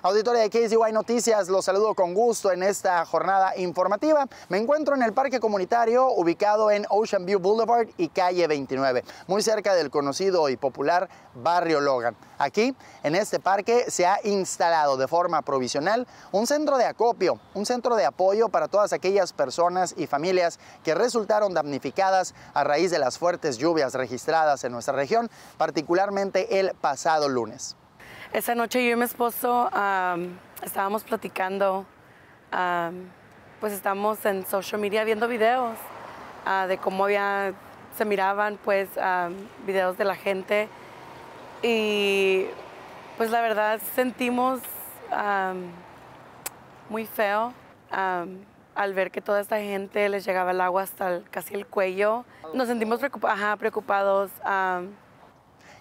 Auditoria de KZY Noticias, los saludo con gusto en esta jornada informativa. Me encuentro en el parque comunitario ubicado en Ocean View Boulevard y calle 29, muy cerca del conocido y popular barrio Logan. Aquí, en este parque, se ha instalado de forma provisional un centro de acopio, un centro de apoyo para todas aquellas personas y familias que resultaron damnificadas a raíz de las fuertes lluvias registradas en nuestra región, particularmente el pasado lunes. Esa noche yo y mi esposo estábamos platicando, pues estábamos en social media viendo videos ah, de cómo había, se miraban pues videos de la gente y pues la verdad sentimos muy feo al ver que toda esta gente les llegaba el agua hasta casi el cuello. Nos sentimos preocupados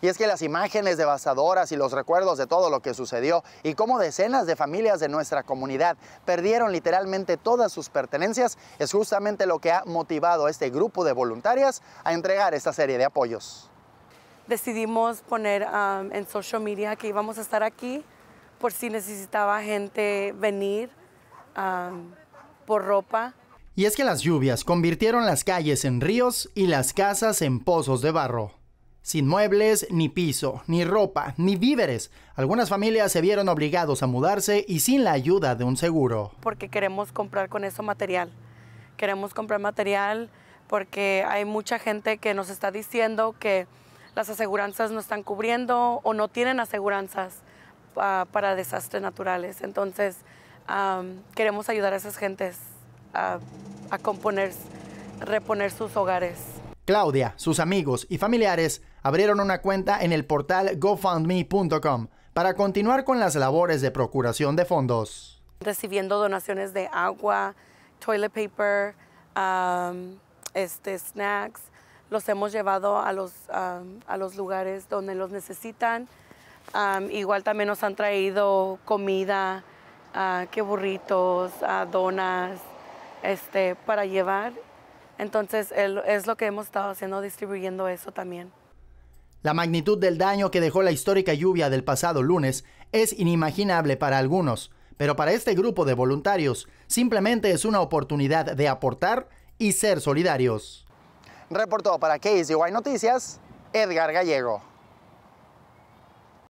y es que las imágenes devastadoras y los recuerdos de todo lo que sucedió y cómo decenas de familias de nuestra comunidad perdieron literalmente todas sus pertenencias es justamente lo que ha motivado a este grupo de voluntarias a entregar esta serie de apoyos. Decidimos poner um, en social media que íbamos a estar aquí por si necesitaba gente venir um, por ropa. Y es que las lluvias convirtieron las calles en ríos y las casas en pozos de barro sin muebles, ni piso, ni ropa, ni víveres. Algunas familias se vieron obligados a mudarse y sin la ayuda de un seguro. Porque queremos comprar con eso material. Queremos comprar material porque hay mucha gente que nos está diciendo que las aseguranzas no están cubriendo o no tienen aseguranzas ah, para desastres naturales. Entonces, queremos ayudar a esas gentes a, a componer, reponer sus hogares. Claudia, sus amigos y familiares abrieron una cuenta en el portal gofundme.com para continuar con las labores de procuración de fondos. Recibiendo donaciones de agua, toilet paper, um, este, snacks, los hemos llevado a los, um, a los lugares donde los necesitan. Um, igual también nos han traído comida, uh, que burritos, ah, donas, este, para llevar. Entonces es lo que hemos estado haciendo, distribuyendo eso también. La magnitud del daño que dejó la histórica lluvia del pasado lunes es inimaginable para algunos, pero para este grupo de voluntarios simplemente es una oportunidad de aportar y ser solidarios. Reportó para KCY Noticias Edgar Gallego.